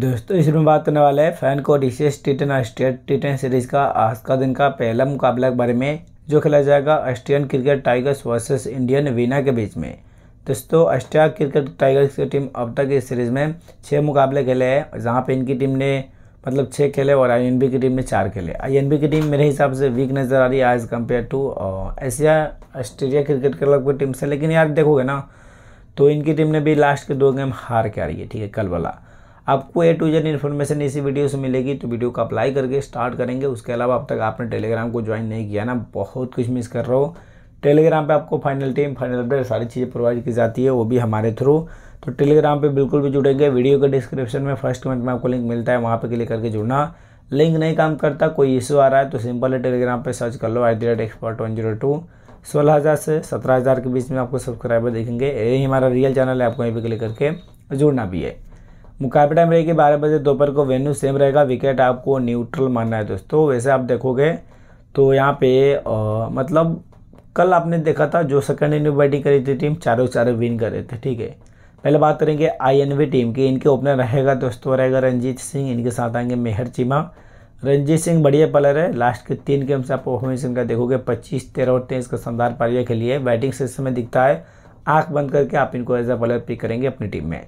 दोस्तों इस में बात करने वाले हैं फैन को डिशेस टिटन और टी टेन सीरीज का आज का दिन का पहला मुकाबला के बारे में जो खेला जाएगा Australian cricket tigers versus Indian वीना के बीच में दोस्तों ऑस्ट्रेलिया क्रिकेट टाइगर्स की टीम अब तक इस सीरीज़ में छः मुकाबले खेले हैं जहाँ पर इनकी टीम ने मतलब छः खेले और आई की टीम ने चार खेले आई की टीम मेरे हिसाब से वीक नज़र आ रही है as compared to Asia Australia cricket club की टीम से लेकिन यार देखोगे ना तो इनकी टीम ने भी लास्ट के दो गेम हार के आ रही है ठीक है कल वाला आपको ए टू जेड इन्फॉर्मेशन इसी वीडियो से मिलेगी तो वीडियो को अप्लाई करके स्टार्ट करेंगे उसके अलावा अब तक आपने टेलीग्राम को ज्वाइन नहीं किया ना बहुत कुछ मिस कर रहे हो टेलीग्राम पे आपको फाइनल टीम फाइनल अपडेट सारी चीज़ें प्रोवाइड की जाती है वो भी हमारे थ्रू तो टेलीग्राम पे बिल्कुल भी जुड़ेंगे वीडियो के डिस्क्रिप्शन में फर्स्ट कमेंट में आपको लिंक मिलता है वहाँ पे क्लिक करके जुड़ना लिंक नहीं काम करता कोई इशू आ रहा है तो सिंपल है टेलीग्राम पर सर्च कर लो at the rate expert one zero two सोलह हज़ार से सत्रह हज़ार के बीच में आपको सब्सक्राइबर देखेंगे यही हमारा रियल चैनल है आपको यहीं पर क्लिक करके जुड़ना भी है मुकाबला टाइम रहेगी बारह बजे दोपहर को वेन्यू सेम रहेगा विकेट आपको न्यूट्रल मानना है दोस्तों वैसे आप देखोगे तो यहाँ पे आ, मतलब कल आपने देखा था जो सेकंड इनिंग बैटिंग करी थी टीम चारों चारों विन कर रहे थे ठीक है पहले बात करेंगे आईएनवी टीम की इनके ओपनर रहेगा दोस्तों रहेगा रंजीत सिंह इनके साथ आएंगे मेहर चीमा रंजीत सिंह बढ़िया प्लेयर है लास्ट के तीन गेम से आप परफॉर्मेंस इनका देखोगे पच्चीस तेरह और तेईस का शानदार पारिया के लिए बैटिंग से में दिखता है आंख बंद करके आप इनको एज अ प्लेयर पिक करेंगे अपनी टीम में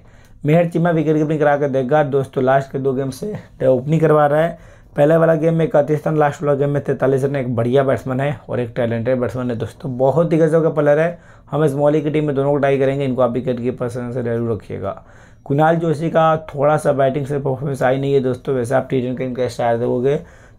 मेहर चिमा विकेट कीपिंग करा कर देगा दोस्तों लास्ट के दो गेम से ओपनिंग करवा रहा है पहले वाला गेम में इकतीस रन लास्ट वाला गेम में तैंतालीस रन एक बढ़िया बैट्समैन है और एक टैलेंटेड बैट्समैन है दोस्तों बहुत ही गजब का प्लेयर है हम इस मौली की टीम में दोनों को ट्राई करेंगे इनको आप विकेट कीपर से जरूर रखिएगा कुणाल जोशी का थोड़ा सा बैटिंग से परफॉर्मेंस आई नहीं है दोस्तों वैसे आप टी टेन का इनका स्टार दोगे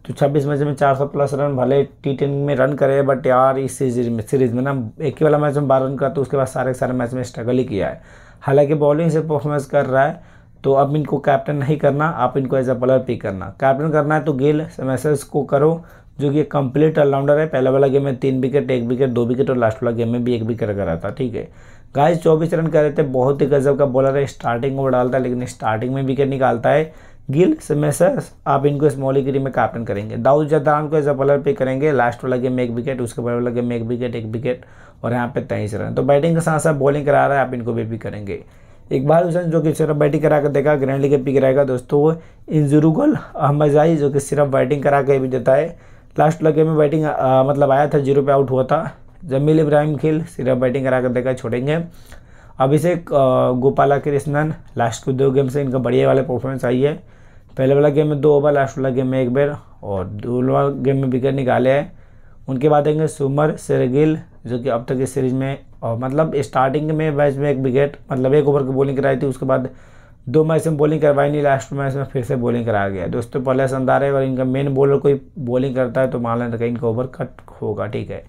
तो छब्बीस मैच में चार सौ प्लस रन भले टी में रन करे बट यार इस सीरीज में सीरीज में ना एक ही वाला मैच में बारह रन का तो उसके बाद सारे सारे मैच में स्ट्रगल ही किया है हालांकि बॉलिंग से परफॉर्मेंस कर रहा है तो अब इनको कैप्टन नहीं करना आप इनको एज अ बॉलर पिक करना कैप्टन करना है तो गेल मैसेज को करो जो कि कंप्लीट ऑलराउंडर है पहला वाला गेम में तीन विकेट एक विकेट दो विकेट और लास्ट वाला गेम में भी एक विकेट करा था ठीक है गाइस 24 रन कर रहे थे बहुत ही गजब का बॉलर है स्टार्टिंग में डालता है लेकिन स्टार्टिंग में विकेट निकालता है गिल स्मेसर्स आप इनको इस मौलिगिरी में कैप्टन करेंगे दाऊद जदान को एज अ बॉलर पे करेंगे लास्ट वाला गेम में एक विकेट उसके बाद वाला गेम में एक विकेट एक विकेट और यहाँ पे तेईस रन तो बैटिंग के साथ साथ बॉलिंग करा रहा है आप इनको भी पिक करेंगे एक बार हुसैन जो कि सिर्फ बैटिंग करा कर देगा ग्रैंड लीग पिक रहेगा दोस्तों वो इंजुरुगल अहमदाई जो कि सिर्फ बैटिंग करा के भी देता है लास्ट वाला गेम में बैटिंग मतलब आया था जीरो पे आउट हुआ था जमील इब्राहिम खिल सिर्फ बैटिंग करा कर देगा छोड़ेंगे अभिषेक गोपाला कृष्णन लास्ट के दो गेम से इनका बढ़िया वाले परफॉर्मेंस आई है पहले वाला गेम में दो ओवर लास्ट वाला गेम में एक बार और दूसरा गेम में विकेट निकाले हैं उनके बाद आएंगे सुमर सेरगिल जो कि अब तक इस सीरीज में और मतलब स्टार्टिंग में मैच में एक विकेट मतलब एक ओवर की बॉलिंग कराई थी उसके बाद दो मैच में बॉलिंग करवाई नहीं लास्ट मैच में फिर से बॉलिंग कराया गया दोस्तों पहले संदार है और इनका मेन बॉलर कोई बॉलिंग करता है तो मान लेना कहीं इनका ओवर कट होगा ठीक है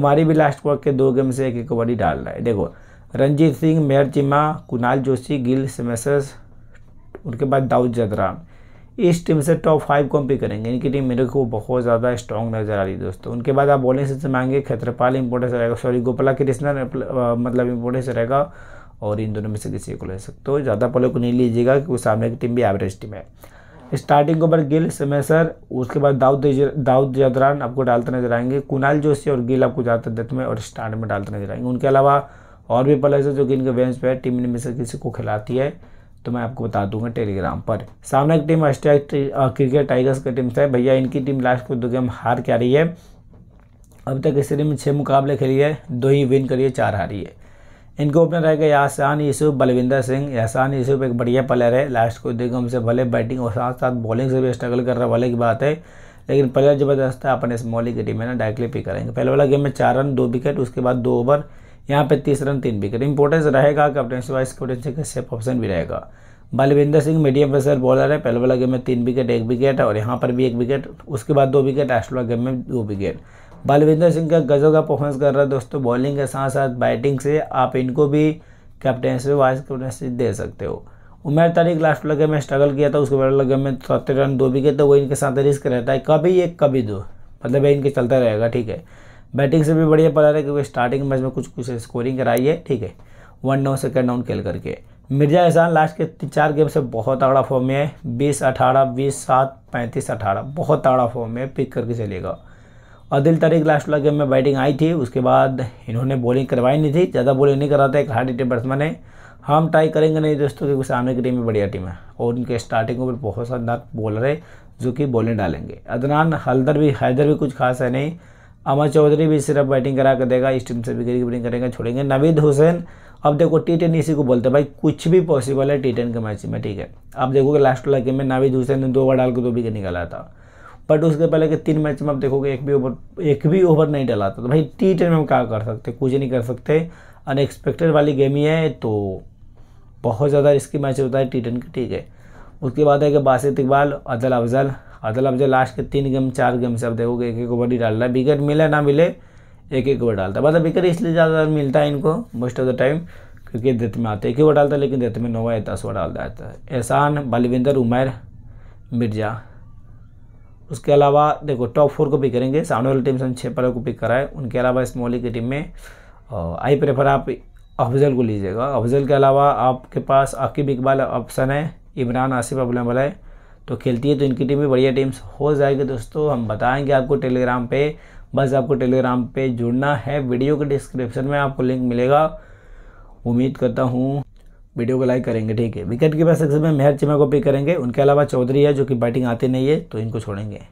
ओमारी भी लास्ट वर्क के दो गेम से एक एक ओवर ही डाल रहा है देखो रंजीत सिंह मेयर चिमा कुणाल जोशी गिल सेमेस उनके बाद दाऊद जदराम इस टीम से टॉप फाइव को हम पिक करेंगे इनकी टीम मेरे को बहुत ज़्यादा स्ट्रॉन्ग नज़र आ रही है दोस्तों उनके बाद आप बॉलिंग सिस्टम आएंगे खेत्रपाल इंपोर्टेंस रहेगा सॉरी गोपाला कृष्णा मतलब इंपोर्टेंस रहेगा और इन दोनों में से किसी को ले सकते हो ज़्यादा पॉलर को नहीं लीजिएगा क्योंकि सामने की टीम भी एवरेज टीम है स्टार्टिंग ओवर गिल समय सर उसके बाद दाऊद दाऊद जदरान आपको डालते नजर आएंगे कुणाल जोशी और गिल आपको ज़्यादा देते में और स्टार्ट में डालते नजर आएंगे उनके अलावा और भी प्लेयर्स हैं जो कि इनके बेंच पर टीम इनमें से किसी को खिलाती है तो मैं आपको बता दूंगा टेलीग्राम पर सामने की टीम ऑस्ट्रेलिया क्रिकेट टाइगर्स की टीम से भैया इनकी टीम लास्ट को दो गेम हार के आ रही है अब तक इस सीरीज में छः मुकाबले खेली है दो ही विन करिए चार हारी है इनको ओपनर रहेगा यासान यूसुफ बलविंदर सिंह यासान यूसुफ एक बढ़िया प्लेयर है लास्ट को देखो हमसे भले बैटिंग और साथ साथ बॉलिंग से भी स्ट्रगल कर रहा वाले की बात है लेकिन प्लेयर जबरदस्त है अपन इस मौली की टीम है ना डायरेक्टली पिक करेंगे पहले वाला गेम में चार रन दो विकेट उसके बाद दो ओवर यहाँ पे तीस रन तीन विकेट इंपॉर्टेंस रहेगा कैप्टन वाइस कैप्टनसी का सेफ ऑप्शन भी रहेगा Balwinder Singh medium pacer bowler है पहले वाला गेम में तीन विकेट एक विकेट और यहाँ पर भी एक विकेट उसके बाद दो विकेट लास्ट वाला गेम में दो विकेट बलविंदर सिंह का गजों का परफॉर्मेंस कर रहा है दोस्तों बॉलिंग के साथ साथ बैटिंग से आप इनको भी कैप्टनसी वाइस कैप्टनशी दे सकते हो उमेर तारीख लास्ट वाला गेम में स्ट्रगल किया था उसके वाला गेम में सत्तर रन दो विकेट तो वो इनके साथ रिस्क रहता है कभी एक कभी दो मतलब इनके चलता रहेगा ठीक है बैटिंग से भी बढ़िया प्लेयर है क्योंकि स्टार्टिंग मैच में कुछ कुछ स्कोरिंग कराई है ठीक है वन नौ सेकेंड डाउन खेल करके मिर्जा एहसान लास्ट के तीन चार गेम से बहुत तगड़ा फॉर्म में है बीस अठारह बीस सात पैंतीस अठारह बहुत तगड़ा फॉर्म में पिक करके चलेगा अदिल तरीक लास्ट वाला गेम में बैटिंग आई थी उसके बाद इन्होंने बॉलिंग करवाई नहीं थी ज़्यादा बॉलिंग नहीं कराता एक हार्ड टीम बैट्समैन है हम ट्राई करेंगे नहीं दोस्तों क्योंकि सामने की टीम में बढ़िया टीम है और उनके स्टार्टिंग में बहुत शानदार बॉलर है जो कि बॉलिंग डालेंगे अदनान हल्दर भी हैदर भी कुछ खास है नहीं अमर चौधरी भी सिर्फ बैटिंग करा कर देगा इस टीम से भी गरीब बैटिंग करेगा छोड़ेंगे नवीद हुसैन अब देखो टी टेन इसी को बोलते हैं भाई कुछ भी पॉसिबल है टी टेन के मैच में ठीक है आप देखोगे लास्ट वाला गेम में नाविद हुसैन ने दो ओवर डाल के दो विकेट निकाला था बट उसके पहले के तीन मैच में आप देखोगे एक भी ओवर एक भी ओवर नहीं डाला था तो भाई टी टेन में हम क्या कर सकते कुछ नहीं कर सकते अनएक्सपेक्टेड वाली गेम ही है तो बहुत ज़्यादा रिस्की मैच होता है टी टेन के ठीक है उसके बाद है कि बासित इकबाल अदल अफजल मतलब जो लास्ट के तीन गेम चार गेम से आप देखोगे एक एक ओवर ही डाल रहा है विकेट मिले ना मिले एक एक ओवर डालता है मतलब विकेट इसलिए ज़्यादा मिलता है इनको मोस्ट ऑफ द टाइम क्योंकि डेथ में आते एक ही ओवर डालता है लेकिन डेथ में नोवा या दस ओवर डाल जाता है एहसान बलविंदर उमैर मिर्जा उसके अलावा देखो टॉप फोर को पिक करेंगे सामने वाली टीम से हम छः पर को पिक कराए उनके अलावा इस मोली की टीम में आई प्रेफर आप अफजल को लीजिएगा अफजल के अलावा आपके पास आकिब इकबाल ऑप्शन है इमरान आसिफ अबुल है तो खेलती है तो इनकी टीम भी बढ़िया टीम्स हो जाएगी दोस्तों हम बताएंगे आपको टेलीग्राम पे बस आपको टेलीग्राम पे जुड़ना है वीडियो के डिस्क्रिप्शन में आपको लिंक मिलेगा उम्मीद करता हूँ वीडियो को लाइक करेंगे ठीक है विकेट के पास में मेहर चिमा को पिक करेंगे उनके अलावा चौधरी है जो कि बैटिंग आती नहीं है तो इनको छोड़ेंगे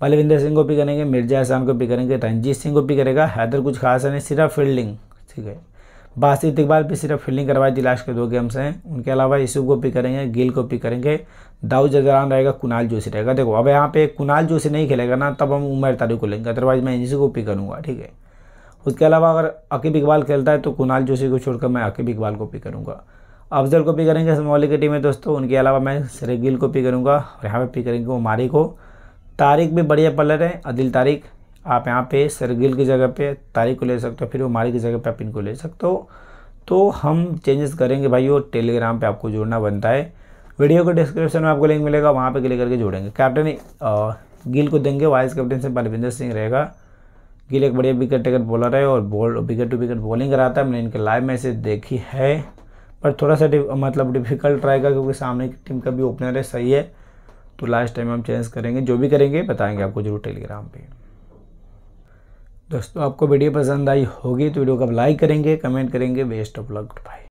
बलविंदर सिंह को पिक करेंगे मिर्जा एहसान को पिक करेंगे रंजीत सिंह को पिक करेगा हैदर कुछ खास है नहीं सिर्फ फील्डिंग ठीक है बासित इकबाल भी सिर्फ फील्डिंग करवाई थी लास्ट के दो गेम्स हैं उनके अलावा यूसुफ को पिक करेंगे गिल को पिक करेंगे दाऊद जजरान रहेगा कुणाल जोशी रहेगा देखो अब यहाँ पे कुणाल जोशी नहीं खेलेगा ना तब हम उमर तारीख को लेंगे अदरवाइज मैं इसी को पिक करूँगा ठीक है उसके अलावा अगर अकीब इकबाल खेलता है तो कुणाल जोशी को छोड़कर मैं अकीब इकबाल को पिक करूँगा अफजल को पिक करेंगे मौलिक की टीम में दोस्तों उनके अलावा मैं सरे को पिक करूँगा और यहाँ पर पिक करेंगे उमारी को तारिक भी बढ़िया पलर है अदिल तारिक आप यहाँ पे सरगिल की जगह पे तारिक को ले सकते हो फिर उमारी की जगह पे आप इनको ले सकते हो तो हम चेंजेस करेंगे भाई वो टेलीग्राम पे आपको जोड़ना बनता है वीडियो के डिस्क्रिप्शन में आपको लिंक मिलेगा वहाँ पर क्लिक करके जोड़ेंगे कैप्टन गिल को देंगे वाइस कैप्टन से बलविंदर सिंह रहेगा गिल एक बढ़िया विकेट टेकर बॉलर है और ball wicket to wicket bowling कराता है मैंने इनके लाइव मैसेज देखी है पर थोड़ा सा मतलब डिफिकल्ट रहेगा क्योंकि सामने की टीम का भी ओपनर है सही है तो लास्ट टाइम हम चेंज करेंगे जो भी करेंगे बताएंगे आपको जरूर टेलीग्राम पे दोस्तों आपको वीडियो पसंद आई होगी तो वीडियो को आप लाइक करेंगे कमेंट करेंगे बेस्ट ऑफ लक बाय